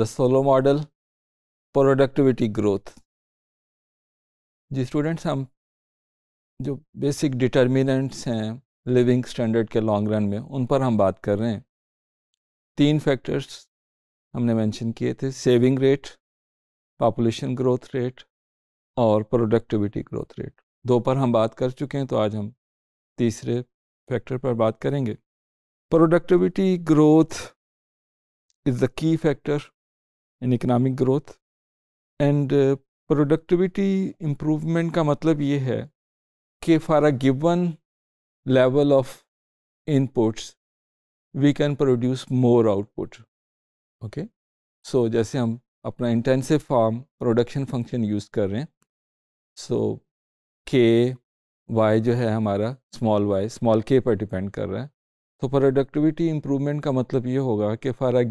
the solo model productivity growth जी students हम जो बेसिक डिटर्मिनेंट्स हैं लिविंग स्टैंडर्ड के लॉन्ग रन में उन पर हम बात कर रहे हैं तीन फैक्टर्स हमने मेंशन किए थे saving rate population growth rate और प्रोडक्टिविटी ग्रोथ रेट दो पर हम बात कर चुके हैं तो आज हम तीसरे फैक्टर पर बात करेंगे productivity growth is the key factor in economic growth and productivity improvement का मतलब ये है कि for a given level of inputs we can produce more output okay so जैसे हम अपना intensive form production function use कर रहे हैं सो के वाई जो है हमारा स्मॉल वाई स्मॉल के पर डिपेंड कर रहा है तो प्रोडक्टिविटी इम्प्रूवमेंट का मतलब ये होगा कि for a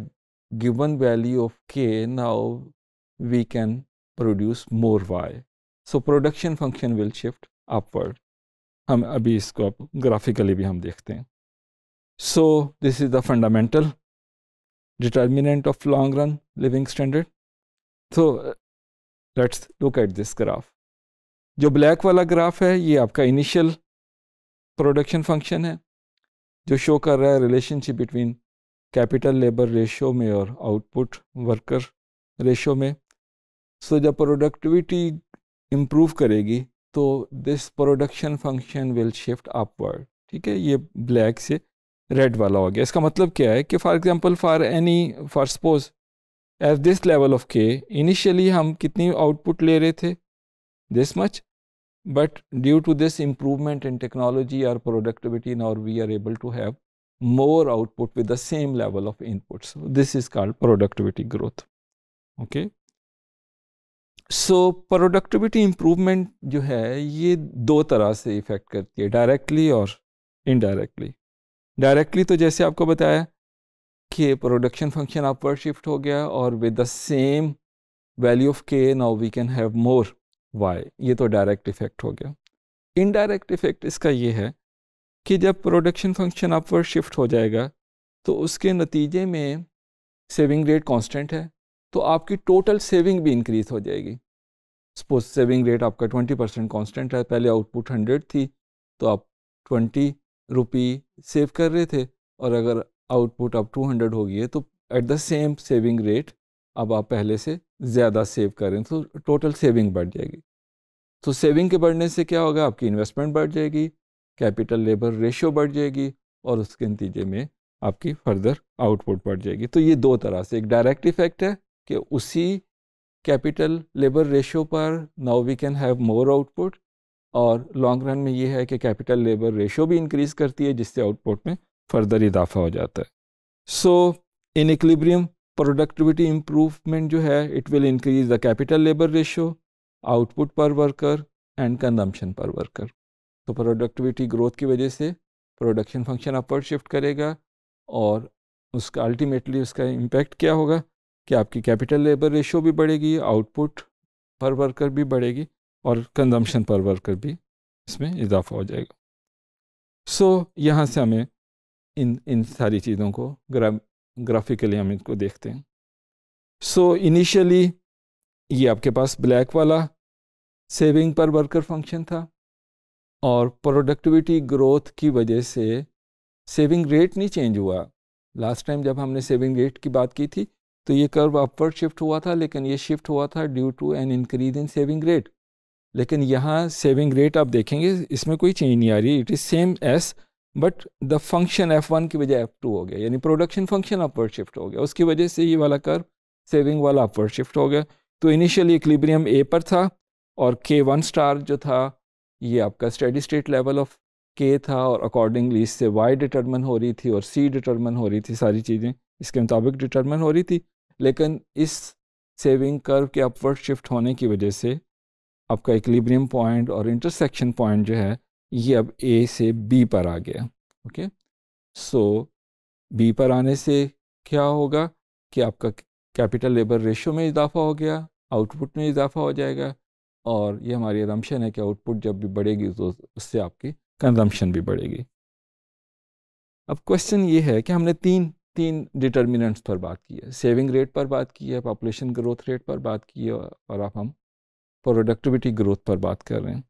given value of k, now we can produce more y. So production function will shift upward. हम अभी इसको आप ग्राफिकली भी हम देखते हैं so this is the fundamental determinant of long run living standard so let's look at this graph जो black वाला ग्राफ है ये आपका इनिशियल प्रोडक्शन फंक्शन है जो शो कर रहा है relationship between capital labour ratio में और आउटपुट वर्कर रेशियो में सो जब प्रोडक्टिविटी इम्प्रूव करेगी तो this production function will shift upward ठीक है ये ब्लैक से रेड वाला हो गया इसका मतलब क्या है कि for example for any for suppose at this level of k initially हम कितनी आउटपुट ले रहे थे this much but due to this improvement in technology और प्रोडक्टिविटी और we are able to have more output with the same level of input. So, this is called productivity growth. Okay. So productivity improvement जो है ये दो तरह से effect करती है डायरेक्टली और इनडायरेक्टली डायरेक्टली तो जैसे आपको बताया कि प्रोडक्शन फंक्शन अपवर्ड शिफ्ट हो गया और with the same value of k now we can have more y ये तो डायरेक्ट इफेक्ट हो गया इनडायरेक्ट इफेक्ट इसका ये है कि जब प्रोडक्शन फंक्शन अपवर्ड शिफ्ट हो जाएगा तो उसके नतीजे में सेविंग रेट कांस्टेंट है तो आपकी टोटल सेविंग भी इंक्रीज हो जाएगी सपोज सेविंग रेट आपका 20 परसेंट कॉन्स्टेंट है पहले आउटपुट 100 थी तो आप 20 रुपी सेव कर रहे थे और अगर आउटपुट अब 200 हो गई है तो at the same saving rate अब आप पहले से ज़्यादा सेव करें तो टोटल सेविंग बढ़ जाएगी तो सेविंग के बढ़ने से क्या होगा आपकी इन्वेस्टमेंट बढ़ जाएगी कैपिटल लेबर रेशियो बढ़ जाएगी और उसके नतीजे में आपकी फर्दर आउटपुट बढ़ जाएगी तो ये दो तरह से एक डायरेक्ट इफेक्ट है कि उसी कैपिटल लेबर रेशियो पर now we can have more output और लॉन्ग रन में ये है कि कैपिटल लेबर रेशियो भी इंक्रीज़ करती है जिससे आउटपुट में फर्दर इजाफा हो जाता है so in equilibrium productivity improvement जो है it will increase the capital labour ratio output per worker and consumption per worker तो प्रोडक्टिविटी ग्रोथ की वजह से प्रोडक्शन फंक्शन अपवर्ड शिफ्ट करेगा और उसका अल्टीमेटली उसका इम्पैक्ट क्या होगा कि आपकी कैपिटल लेबर रेशो भी बढ़ेगी आउटपुट पर वर्कर भी बढ़ेगी और कंजम्पशन पर वर्कर भी इसमें इजाफा हो जाएगा सो so, यहाँ से हमें इन इन सारी चीज़ों को ग्रा ग्राफिकली हम इनको देखते हैं सो so, इनिशियली ये आपके पास ब्लैक वाला सेविंग पर वर्कर फंक्शन था और प्रोडक्टिविटी ग्रोथ की वजह से सेविंग रेट नहीं चेंज हुआ लास्ट टाइम जब हमने सेविंग रेट की बात की थी तो ये कर्व अपवर्ड शिफ्ट हुआ था लेकिन ये शिफ्ट हुआ था due to an increase in saving rate लेकिन यहाँ सेविंग रेट आप देखेंगे इसमें कोई चेंज नहीं आ रही it is same as but the function F one की वजह एफ टू हो गया यानी प्रोडक्शन फंक्शन अपवर्ड शिफ्ट हो गया उसकी वजह से ये वाला कर्व सेविंग वाला अपवर्ड शिफ्ट हो गया तो इनिशियली इक्लिब्रियम ए पर था और के वन स्टार जो था ये आपका स्टडी स्टेट लेवल ऑफ के था और अकॉर्डिंगली इससे वाई डिटर्मन हो रही थी और सी डिटर्मन हो रही थी सारी चीज़ें इसके मुताबिक डिटर्मन हो रही थी लेकिन इस सेविंग कर्व के अपवर्ड शिफ्ट होने की वजह से आपका इक्लिब्रियम पॉइंट और इंटरसेक्शन पॉइंट जो है ये अब ए से बी पर आ गया ओके सो बी पर आने से क्या होगा कि आपका कैपिटल लेबर रेशो में इजाफा हो गया आउटपुट में इजाफा हो जाएगा और ये हमारी एजम्पन है कि आउटपुट जब भी बढ़ेगी तो उससे आपकी कंजम्पशन भी बढ़ेगी अब क्वेश्चन ये है कि हमने तीन तीन डिटर्मिनेंट्स पर बात की है सेविंग रेट पर बात की है पॉपुलेशन ग्रोथ रेट पर बात की है और अब हम प्रोडक्टिविटी ग्रोथ पर बात कर रहे हैं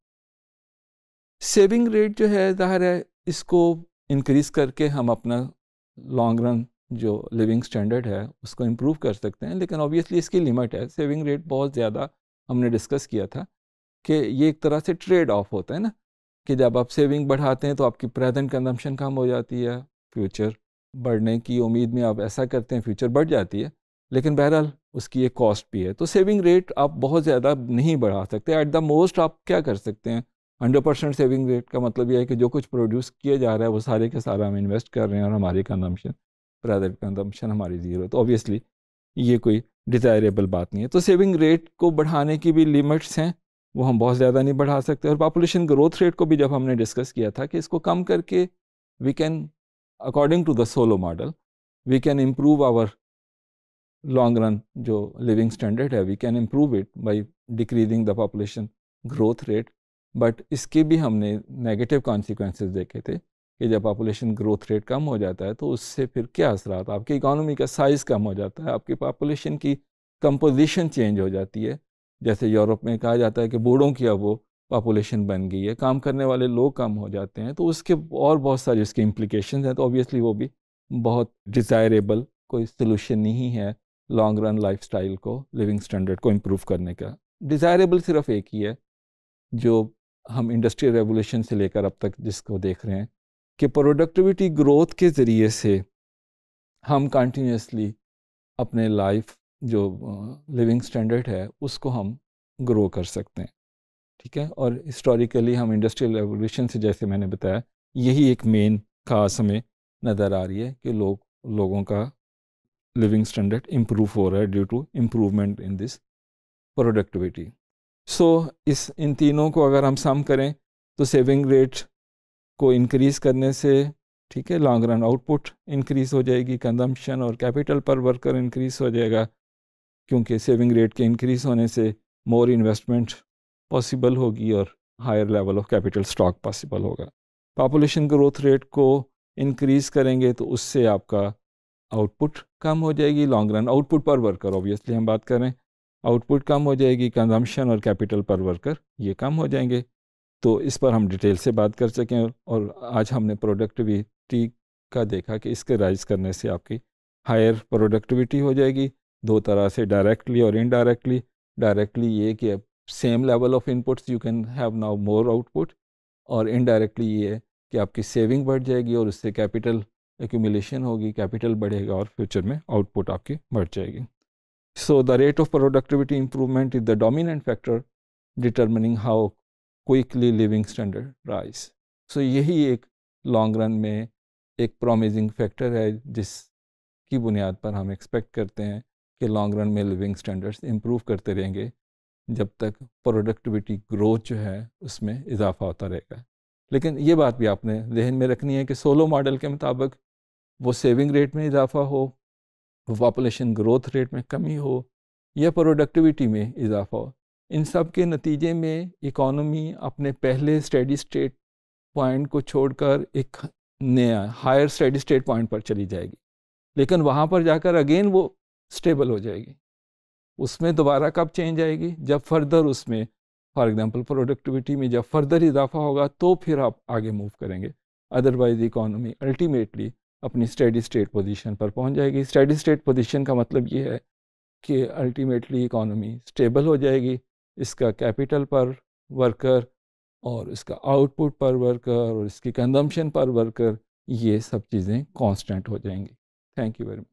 सेविंग रेट जो है ज़ाहिर है इसको इंक्रीज़ करके हम अपना लॉन्ग रन जो लिविंग स्टैंडर्ड है उसको इम्प्रूव कर सकते हैं लेकिन ऑब्वियसली इसकी लिमिट है सेविंग रेट बहुत ज़्यादा हमने डिस्कस किया था कि ये एक तरह से ट्रेड ऑफ होता है ना कि जब आप सेविंग बढ़ाते हैं तो आपकी प्रेजेंट कंजम्पशन कम हो जाती है फ्यूचर बढ़ने की उम्मीद में आप ऐसा करते हैं फ्यूचर बढ़ जाती है लेकिन बहरहाल उसकी एक कॉस्ट भी है तो सेविंग रेट आप बहुत ज़्यादा नहीं बढ़ा सकते एट द मोस्ट आप क्या कर सकते हैं हंड्रेड परसेंट सेविंग रेट का मतलब यह है कि जो कुछ प्रोड्यूस किया जा रहा है वो सारे के सारा हम इन्वेस्ट कर रहे हैं और हमारी कंजम्पशन प्राइवेट कंजम्पशन हमारी ज़ीरो तो ऑब्वियसली ये कोई डिज़ायरेबल बात नहीं है तो सेविंग रेट को बढ़ाने की भी लिमिट्स हैं वो हम बहुत ज़्यादा नहीं बढ़ा सकते और पॉपुलेशन ग्रोथ रेट को भी जब हमने डिस्कस किया था कि इसको कम करके we can according to the Solow model we can improve our long run जो लिविंग स्टैंडर्ड है we can improve it by decreasing the population growth rate but इसके भी हमने नेगेटिव कॉन्सिक्वेंस देखे थे कि जब पापुलेशन ग्रोथ रेट कम हो जाता है तो उससे फिर क्या असरात आपकी इकानमी का साइज़ कम हो जाता है आपकी पापुलेशन की कंपोजिशन चेंज हो जाती है जैसे यूरोप में कहा जाता है कि बूढ़ों की अब वो पापुलेशन बन गई है काम करने वाले लोग कम हो जाते हैं तो उसके और बहुत सारे उसके इम्प्लिकेशन हैं तो ऑब्वियसली वो भी बहुत डिज़ायरेबल कोई सोल्यूशन नहीं है लॉन्ग रन लाइफ को लिविंग स्टैंडर्ड को इम्प्रूव करने का डिज़ायरेबल सिर्फ एक ही है जो हम इंडस्ट्रियल रेवोल्यूशन से लेकर अब तक जिसको देख रहे हैं कि प्रोडक्टिविटी ग्रोथ के ज़रिए से हम कंटिन्यूसली अपने लाइफ जो लिविंग स्टैंडर्ड है उसको हम ग्रो कर सकते हैं ठीक है और हिस्टोरिकली हम इंडस्ट्रियल रेवोल्यूशन से जैसे मैंने बताया यही एक मेन खास हमें नज़र आ रही है कि लोग लोगों का लिविंग स्टैंडर्ड इम्प्रूव हो रहा है due to improvement in this productivity so इस इन तीनों को अगर हम सम करें तो सेविंग रेट को इंक्रीज़ करने से ठीक है लॉन्ग रन आउटपुट इंक्रीज़ हो जाएगी कंजम्पशन और कैपिटल पर वर्कर इंक्रीज़ हो जाएगा क्योंकि सेविंग रेट के इंक्रीज़ होने से मोर इन्वेस्टमेंट पॉसिबल होगी और higher level of capital stock possible होगा पॉपुलेशन ग्रोथ रेट को इंक्रीज़ करेंगे तो उससे आपका आउटपुट कम हो जाएगी long run output per worker obviously हम बात करें आउटपुट कम हो जाएगी कंजम्पशन और कैपिटल पर वर्कर ये कम हो जाएंगे तो इस पर हम डिटेल से बात कर सकें और आज हमने प्रोडक्टिविटी का देखा कि इसके राइज करने से आपकी हायर प्रोडक्टिविटी हो जाएगी दो तरह से डायरेक्टली और इनडायरेक्टली डायरेक्टली ये कि same level of inputs you can have now more output और इनडायरेक्टली ये है कि आपकी सेविंग बढ़ जाएगी और उससे कैपिटल एक्यूमिलेशन होगी कैपिटल बढ़ेगा और फ्यूचर में आउटपुट आपकी बढ़ जाएगी so the rate of productivity improvement is the dominant factor determining how quickly living standard rise so यही एक लॉन्ग रन में एक प्रॉमिजिंग फैक्टर है जिस की बुनियाद पर हम एक्सपेक्ट करते हैं कि लॉन्ग रन में लिविंग स्टैंडर्ड्स इम्प्रूव करते रहेंगे जब तक प्रोडक्टिविटी ग्रोथ जो है उसमें इजाफा होता रहेगा लेकिन ये बात भी आपने जहन में रखनी है कि सोलो मॉडल के मुताबिक वो सेविंग रेट में इजाफा हो वो पॉपुलेशन ग्रोथ रेट में कमी हो या प्रोडक्टिविटी में इजाफा हो इन सब के नतीजे में इकोनॉमी अपने पहले स्टडी स्टेट पॉइंट को छोड़कर एक नया हायर स्टडी स्टेट पॉइंट पर चली जाएगी लेकिन वहाँ पर जाकर अगेन वो स्टेबल हो जाएगी उसमें दोबारा कब चेंज आएगी जब फर्दर उसमें फॉर एग्जांपल प्रोडक्टिविटी में जब फर्दर इजाफा होगा तो फिर आप आगे मूव करेंगे अदरवाइज इकोनॉमी अल्टीमेटली अपनी स्टडी स्टेट पोजीशन पर पहुंच जाएगी स्टडी स्टेट पोजीशन का मतलब ये है कि अल्टीमेटली इकोनॉमी स्टेबल हो जाएगी इसका कैपिटल पर वर्कर और इसका आउटपुट पर वर्कर और इसकी कंजम्पशन पर वर्कर ये सब चीज़ें कांस्टेंट हो जाएंगी थैंक यू वेरी मच